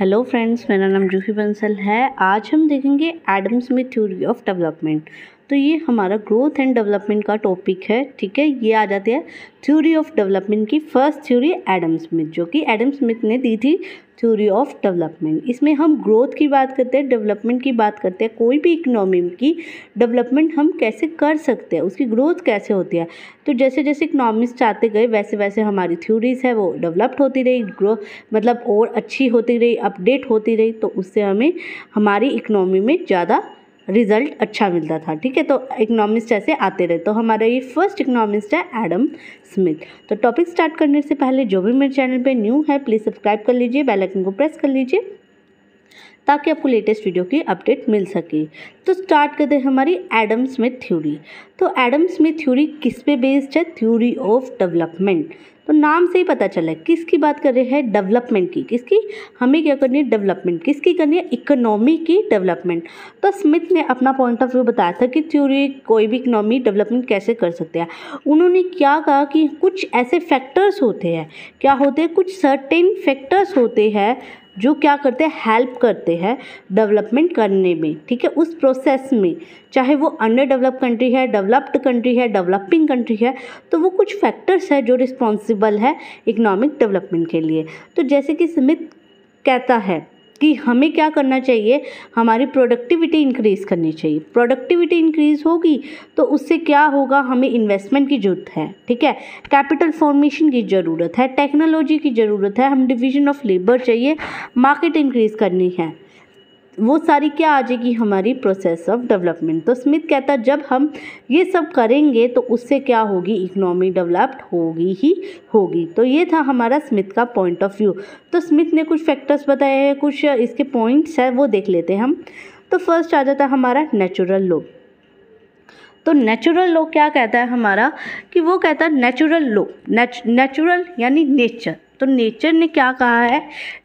hello friends मेरा नाम जूही बंसल है आज हम देखेंगे Adam Smith theory of development तो ये हमारा ग्रोथ एंड डेवलपमेंट का टॉपिक है ठीक है ये आ जाती है थ्योरी ऑफ डेवलपमेंट की फर्स्ट थ्योरी एडम स्मिथ जो कि एडम स्मिथ ने दी थी थ्योरी ऑफ डेवलपमेंट इसमें हम ग्रोथ की बात करते हैं डेवलपमेंट की बात करते हैं कोई भी इकनॉमी की डेवलपमेंट हम कैसे कर सकते हैं उसकी ग्रोथ कैसे होती है तो जैसे जैसे इकनॉमिस्ट आते गए वैसे वैसे हमारी थ्योरीज है वो डेवलप्ड होती रही ग्रो मतलब और अच्छी होती रही अपडेट होती रही तो उससे हमें हमारी इकनॉमी में ज़्यादा रिजल्ट अच्छा मिलता था ठीक है तो इकोनॉमिस्ट ऐसे आते रहे तो हमारा ये फर्स्ट इकोनॉमिस्ट है एडम स्मिथ तो टॉपिक स्टार्ट करने से पहले जो भी मेरे चैनल पे न्यू है प्लीज़ सब्सक्राइब कर लीजिए बेल आइकन को प्रेस कर लीजिए ताकि आपको लेटेस्ट वीडियो की अपडेट मिल सके तो स्टार्ट करते हैं हमारी एडम स्मिथ थ्योरी तो एडम स्मिथ थ्योरी किस पे बेस्ड है थ्योरी ऑफ डेवलपमेंट तो नाम से ही पता चला किसकी बात कर रहे हैं डेवलपमेंट की किसकी हमें क्या करनी है डेवलपमेंट किसकी करनी है इकोनॉमी की डेवलपमेंट तो स्मिथ ने अपना पॉइंट ऑफ व्यू बताया था कि थ्योरी कोई भी इकोनॉमी डेवलपमेंट कैसे कर सकते हैं उन्होंने क्या कहा कि कुछ ऐसे फैक्टर्स होते हैं क्या होते हैं कुछ सर्टेन फैक्टर्स होते हैं जो क्या करते हैं हेल्प करते हैं डेवलपमेंट करने में ठीक है उस प्रोसेस में चाहे वो अंडर डेवलप कंट्री है डेवलप्ड कंट्री है डेवलपिंग कंट्री है तो वो कुछ फैक्टर्स है जो रिस्पॉन्सिबल है इकोनॉमिक डेवलपमेंट के लिए तो जैसे कि समित कहता है कि हमें क्या करना चाहिए हमारी प्रोडक्टिविटी इंक्रीज़ करनी चाहिए प्रोडक्टिविटी इंक्रीज़ होगी तो उससे क्या होगा हमें इन्वेस्टमेंट की ज़रूरत है ठीक है कैपिटल फॉर्मेशन की ज़रूरत है टेक्नोलॉजी की ज़रूरत है हम डिवीज़न ऑफ लेबर चाहिए मार्केट इंक्रीज़ करनी है वो सारी क्या आ जाएगी हमारी प्रोसेस ऑफ डेवलपमेंट तो स्मिथ कहता है जब हम ये सब करेंगे तो उससे क्या होगी इकोनॉमी डेवलप्ड होगी ही होगी तो ये था हमारा स्मिथ का पॉइंट ऑफ व्यू तो स्मिथ ने कुछ फैक्टर्स बताए हैं कुछ इसके पॉइंट्स हैं वो देख लेते हैं हम तो फर्स्ट आ जाता है हमारा नेचुरल लो तो नेचुरल लो क्या कहता है हमारा कि वो कहता है नेचुरल लो नेचुरल यानी नेचर तो नेचर ने क्या कहा है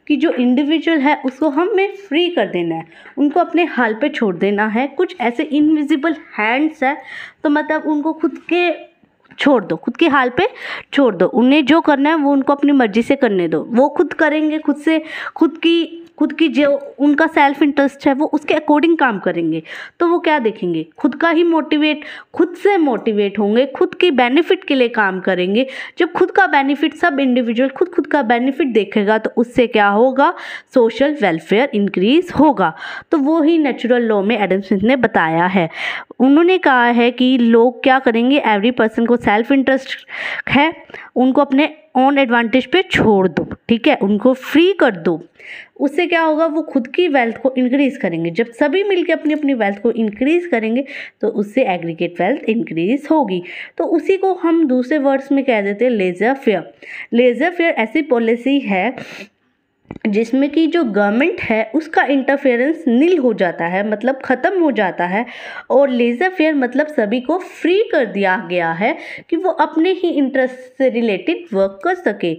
कि जो इंडिविजुअल है उसको हमें फ्री कर देना है उनको अपने हाल पे छोड़ देना है कुछ ऐसे इनविजिबल हैंड्स है तो मतलब उनको खुद के छोड़ दो खुद के हाल पे छोड़ दो उन्हें जो करना है वो उनको अपनी मर्ज़ी से करने दो वो खुद करेंगे खुद से खुद की खुद की जो उनका सेल्फ इंटरेस्ट है वो उसके अकॉर्डिंग काम करेंगे तो वो क्या देखेंगे खुद का ही मोटिवेट खुद से मोटिवेट होंगे खुद की बेनिफिट के लिए काम करेंगे जब खुद का बेनिफिट सब इंडिविजुअल खुद खुद का बेनिफिट देखेगा तो उससे क्या होगा सोशल वेलफेयर इंक्रीज होगा तो वो ही नेचुरल लॉ में एडम स्मिथ ने बताया है उन्होंने कहा है कि लोग क्या करेंगे एवरी पर्सन को सेल्फ इंटरेस्ट है उनको अपने ऑन एडवांटेज पे छोड़ दो ठीक है उनको फ्री कर दो उससे क्या होगा वो खुद की वेल्थ को इंक्रीज़ करेंगे जब सभी मिलकर अपनी अपनी वेल्थ को इंक्रीज़ करेंगे तो उससे एग्रीगेट वेल्थ इंक्रीज़ होगी तो उसी को हम दूसरे वर्ड्स में कह देते हैं लेज़र फेयर लेज़र फेयर ऐसी पॉलिसी है जिसमें कि जो गवर्नमेंट है उसका इंटरफेरेंस नील हो जाता है मतलब ख़त्म हो जाता है और लेज़र फेयर मतलब सभी को फ्री कर दिया गया है कि वो अपने ही इंटरेस्ट से रिलेटेड वर्क कर सके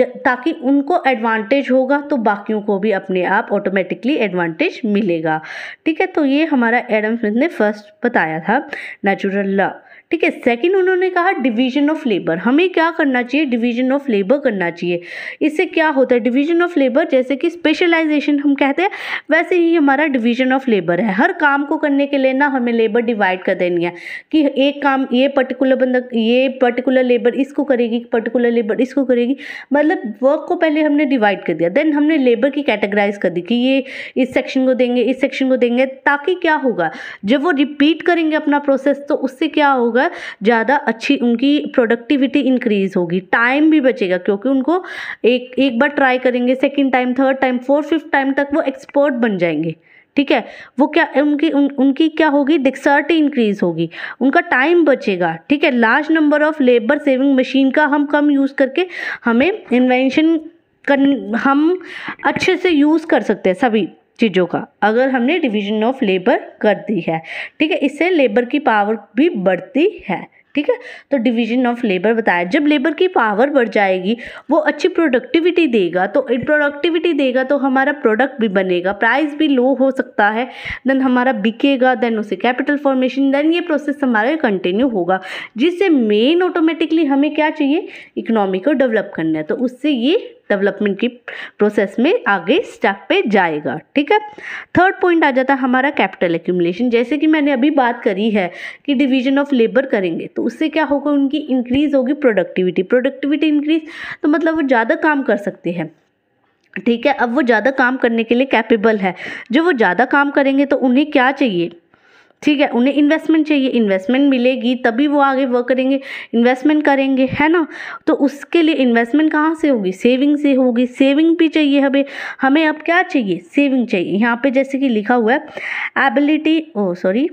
ताकि उनको एडवांटेज होगा तो बाकियों को भी अपने आप ऑटोमेटिकली एडवांटेज मिलेगा ठीक है तो ये हमारा एडम स्मिथ ने फर्स्ट बताया था नेचुरल लॉ ठीक है सेकंड उन्होंने कहा डिवीजन ऑफ लेबर हमें क्या करना चाहिए डिवीजन ऑफ लेबर करना चाहिए इससे क्या होता है डिवीजन ऑफ लेबर जैसे कि स्पेशलाइजेशन हम कहते हैं वैसे ही हमारा डिवीजन ऑफ लेबर है हर काम को करने के लिए ना हमें लेबर डिवाइड कर देनी है कि एक काम ये पर्टिकुलर बंदा ये पर्टिकुलर लेबर इसको करेगी पर्टिकुलर लेबर इसको करेगी मतलब वर्क को पहले हमने डिवाइड कर दिया देन हमने लेबर की कैटेगराइज कर दी कि ये इस सेक्शन को देंगे इस सेक्शन को देंगे ताकि क्या होगा जब वो रिपीट करेंगे अपना प्रोसेस तो उससे क्या होगा ज़्यादा अच्छी उनकी प्रोडक्टिविटी इंक्रीज होगी टाइम भी बचेगा क्योंकि उनको एक एक बार ट्राई करेंगे second time third time fourth fifth time तक वो एक्सपर्ट बन जाएंगे ठीक है वो क्या उनकी उन, उनकी क्या होगी डिक्सर्टी इंक्रीज होगी उनका टाइम बचेगा ठीक है large number of labour saving machine का हम कम यूज़ करके हमें इन्वेंशन कर हम अच्छे से यूज़ कर सकते हैं सभी चीज़ों का अगर हमने डिवीजन ऑफ लेबर कर दी है ठीक है इससे लेबर की पावर भी बढ़ती है ठीक है तो डिवीजन ऑफ लेबर बताया जब लेबर की पावर बढ़ जाएगी वो अच्छी प्रोडक्टिविटी देगा तो प्रोडक्टिविटी देगा तो हमारा प्रोडक्ट भी बनेगा प्राइस भी लो हो सकता है देन हमारा बिकेगा देन उसे कैपिटल फॉर्मेशन देन ये प्रोसेस हमारा कंटिन्यू होगा जिससे मेन ऑटोमेटिकली हमें क्या चाहिए इकोनॉमी को डेवलप करना है तो उससे ये डेवलपमेंट की प्रोसेस में आगे स्टेप पे जाएगा ठीक है थर्ड पॉइंट आ जाता है हमारा कैपिटल एक्यूमुलेशन जैसे कि मैंने अभी बात करी है कि डिवीजन ऑफ लेबर करेंगे तो उससे क्या होगा उनकी इंक्रीज होगी प्रोडक्टिविटी प्रोडक्टिविटी इंक्रीज तो मतलब वो ज़्यादा काम कर सकते हैं ठीक है अब वो ज़्यादा काम करने के लिए कैपेबल है जो वो ज़्यादा काम करेंगे तो उन्हें क्या चाहिए ठीक है उन्हें इन्वेस्टमेंट चाहिए इन्वेस्टमेंट मिलेगी तभी वो आगे वर्क करेंगे इन्वेस्टमेंट करेंगे है ना तो उसके लिए इन्वेस्टमेंट कहाँ से होगी सेविंग से होगी सेविंग भी चाहिए हमें हमें अब क्या चाहिए सेविंग चाहिए यहाँ पे जैसे कि लिखा हुआ है एबिलिटी ओ सॉरी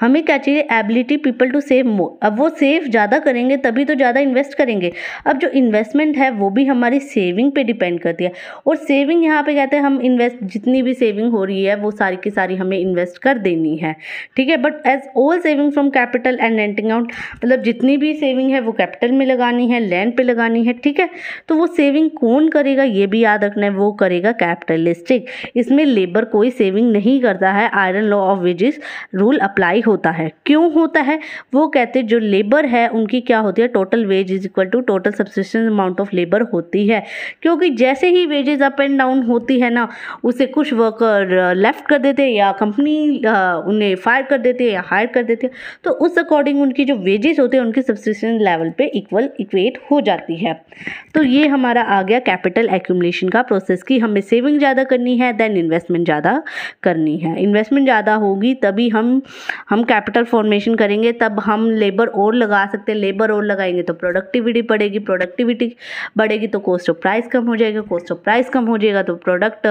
हमें क्या चाहिए ability people to save more अब वो सेव ज़्यादा करेंगे तभी तो ज़्यादा इन्वेस्ट करेंगे अब जो इन्वेस्टमेंट है वो भी हमारी सेविंग पे डिपेंड करती है और सेविंग यहाँ पे कहते हैं हम इन्वेस्ट जितनी भी सेविंग हो रही है वो सारी की सारी हमें इन्वेस्ट कर देनी है ठीक है but as all saving from capital and renting out मतलब जितनी भी सेविंग है वो कैपिटल में लगानी है लैंड पर लगानी है ठीक है तो वो सेविंग कौन करेगा ये भी याद रखना है वो करेगा कैपिटलिस्टिक इसमें लेबर कोई सेविंग नहीं करता है iron law of wages rule up apply होता है क्यों होता है वो कहते हैं जो लेबर है उनकी क्या होती है total wage is equal to total subsistence amount of labour होती है क्योंकि जैसे ही वेजेज अप एंड डाउन होती है ना उसे कुछ वर्कर लेफ्ट कर देते हैं या कंपनी उन्हें फायर कर देते हैं या हायर कर देते हैं तो उस अकॉर्डिंग उनकी जो वेजेस होते हैं उनकी सब्सिस्टेंस लेवल पर इक्वल इक्वेट हो जाती है तो ये हमारा आ गया कैपिटल एक्यूमलेशन का प्रोसेस कि हमें सेविंग ज़्यादा करनी है देन इन्वेस्टमेंट ज़्यादा करनी है इन्वेस्टमेंट ज़्यादा होगी तभी हम हम कैपिटल फॉर्मेशन करेंगे तब हम लेबर और लगा सकते हैं लेबर और लगाएंगे तो प्रोडक्टिविटी बढ़ेगी प्रोडक्टिविटी बढ़ेगी तो कॉस्ट ऑफ प्राइस कम हो जाएगा कॉस्ट ऑफ प्राइस कम हो जाएगा तो प्रोडक्ट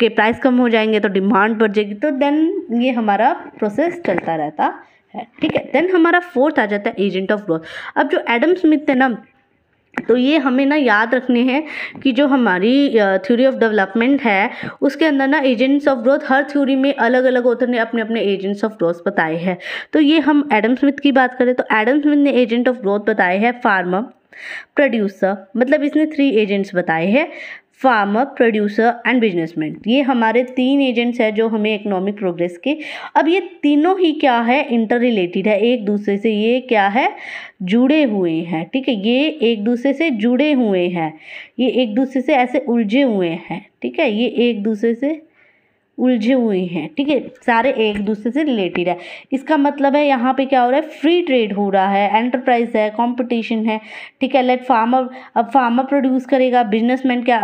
के प्राइस कम हो जाएंगे तो डिमांड बढ़ जाएगी तो देन ये हमारा प्रोसेस चलता रहता है ठीक है देन हमारा फोर्थ आ जाता है एजेंट ऑफ ग्रोथ अब जो एडम स्मिथ थे ना तो ये हमें ना याद रखने हैं कि जो हमारी थ्योरी ऑफ डेवलपमेंट है उसके अंदर ना एजेंट्स ऑफ ग्रोथ हर थ्योरी में अलग अलग ऑथर ने अपने अपने एजेंट्स ऑफ ग्रोथ बताए हैं तो ये हम एडम स्मिथ की बात करें तो एडम स्मिथ ने एजेंट ऑफ ग्रोथ बताए हैं फार्मर प्रोड्यूसर मतलब इसने थ्री एजेंट्स बताए हैं फार्मर प्रोड्यूसर एंड बिजनेसमैन ये हमारे तीन एजेंट्स हैं जो हमें इकोनॉमिक प्रोग्रेस के अब ये तीनों ही क्या है इंटर रिलेटेड है एक दूसरे से ये क्या है जुड़े हुए हैं ठीक है ये एक दूसरे से जुड़े हुए हैं ये एक दूसरे से ऐसे उलझे हुए हैं ठीक है ये एक दूसरे से उलझे हुए हैं ठीक है सारे एक दूसरे से रिलेटेड है इसका मतलब है यहाँ पे क्या हो रहा है फ्री ट्रेड हो रहा है एंटरप्राइज है कंपटीशन है ठीक है लेट फार्मर अब फार्मर प्रोड्यूस करेगा बिजनेसमैन क्या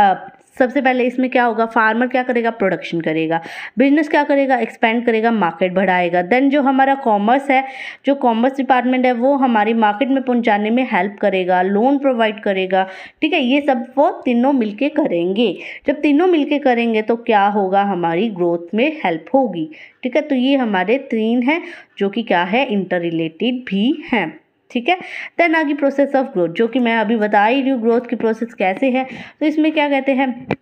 सबसे पहले इसमें क्या होगा फार्मर क्या करेगा प्रोडक्शन करेगा बिजनेस क्या करेगा एक्सपेंड करेगा मार्केट बढ़ाएगा देन जो हमारा कॉमर्स है जो कॉमर्स डिपार्टमेंट है वो हमारी मार्केट में पहुंचाने में हेल्प करेगा लोन प्रोवाइड करेगा ठीक है ये सब वो तीनों मिलके करेंगे जब तीनों मिलके करेंगे तो क्या होगा हमारी ग्रोथ में हेल्प होगी ठीक है तो ये हमारे तीन हैं जो कि क्या है इंटर रिलेटेड भी हैं ठीक है देन आगे प्रोसेस ऑफ ग्रोथ जो कि मैं अभी बता ही रही हूँ ग्रोथ की प्रोसेस कैसे है तो इसमें क्या कहते हैं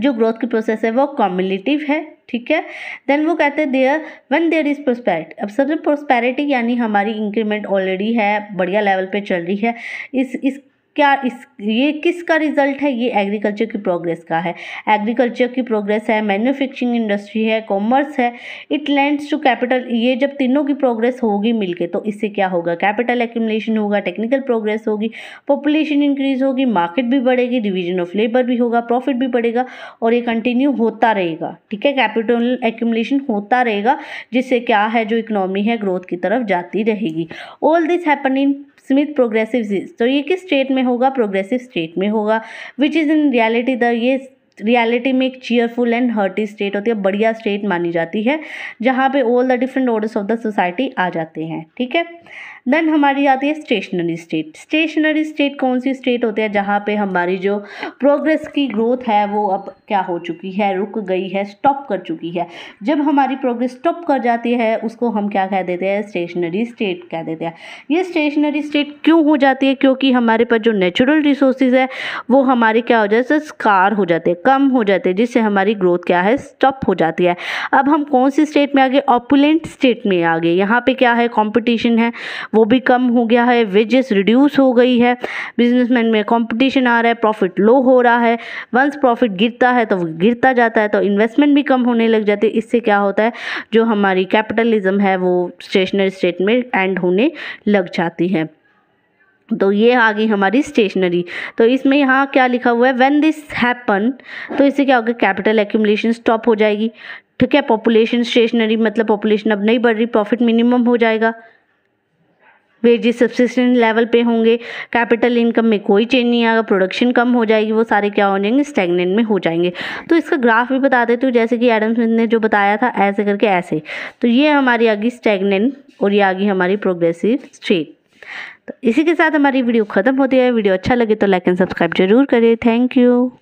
जो ग्रोथ की प्रोसेस है वो कॉम्युलेटिव है ठीक है देन वो कहते हैं there one there is prosperity अब सबसे प्रोस्पैरिटी यानी हमारी इंक्रीमेंट ऑलरेडी है बढ़िया लेवल पे चल रही है इस इस क्या इस ये किसका रिजल्ट है ये एग्रीकल्चर की प्रोग्रेस का है एग्रीकल्चर की प्रोग्रेस है मैन्युफैक्चरिंग इंडस्ट्री है कॉमर्स है इट लैंड्स टू कैपिटल ये जब तीनों की प्रोग्रेस होगी मिलके तो इससे क्या होगा कैपिटल एक्यूमलेशन होगा टेक्निकल प्रोग्रेस होगी पॉपुलेशन इंक्रीज होगी मार्केट भी बढ़ेगी डिविजन ऑफ लेबर भी होगा प्रॉफिट भी बढ़ेगा और ये कंटिन्यू होता रहेगा ठीक है कैपिटल एक्यूमलेशन होता रहेगा जिससे क्या है जो इकोनॉमी है ग्रोथ की तरफ जाती रहेगी all this happen in Smith progressive तो ये किस स्टेट में होगा प्रोग्रेसिव स्टेट में होगा which is in reality the ये रियलिटी में एक चीयरफुल एंड हर्टी स्टेट होती है बढ़िया स्टेट मानी जाती है जहाँ पे all the different orders of the society आ जाते हैं ठीक है देन हमारी आती है स्टेशनरी स्टेट स्टेशनरी स्टेट कौन सी स्टेट होती है जहाँ पे हमारी जो प्रोग्रेस की ग्रोथ है वो अब क्या हो चुकी है रुक गई है स्टॉप कर चुकी है जब हमारी प्रोग्रेस स्टॉप कर जाती है उसको हम क्या कह देते हैं स्टेशनरी स्टेट कह देते हैं ये स्टेशनरी स्टेट क्यों हो जाती है क्योंकि हमारे पास जो नेचुरल रिसोर्सेज है वो हमारे क्या हो जाते हैं स्कार हो जाते हैं कम हो जाते हैं जिससे हमारी ग्रोथ क्या है स्टॉप हो जाती है अब हम कौन सी स्टेट में आगे ऑपुलेंट स्टेट में आ गए यहाँ पर क्या है कॉम्पिटिशन है वो वो भी कम हो गया है वेजेस रिड्यूस हो गई है बिजनेसमैन में कंपटीशन आ रहा है प्रॉफिट लो हो रहा है वंस प्रॉफिट गिरता है तो गिरता जाता है तो इन्वेस्टमेंट भी कम होने लग जाती है इससे क्या होता है जो हमारी कैपिटलिज्म है वो स्टेशनरी स्टेट में एंड होने लग जाती है तो ये आ गई हमारी स्टेशनरी तो इसमें यहाँ क्या लिखा हुआ है व्हेन दिस हैपन तो इससे क्या होगा कैपिटल एक्यूमुलेशन स्टॉप हो जाएगी ठीक है पॉपुलेशन स्टेशनरी मतलब पॉपुलेशन अब नहीं बढ़ रही प्रॉफिट मिनिमम हो जाएगा वेजेस सब्सिस्टेंट लेवल पे होंगे कैपिटल इनकम में कोई चेंज नहीं आएगा प्रोडक्शन कम हो जाएगी वो सारे क्या हो जाएंगे स्टेगनेंट में हो जाएंगे तो इसका ग्राफ भी बता देती हूँ जैसे कि एडम स्मिथ ने जो बताया था ऐसे करके ऐसे तो ये हमारी आ गई स्टेगनेंट और ये आ गई हमारी प्रोग्रेसिव स्टेट तो इसी के साथ हमारी वीडियो ख़त्म होती है वीडियो अच्छा लगे तो लाइक एंड सब्सक्राइब जरूर करें थैंक यू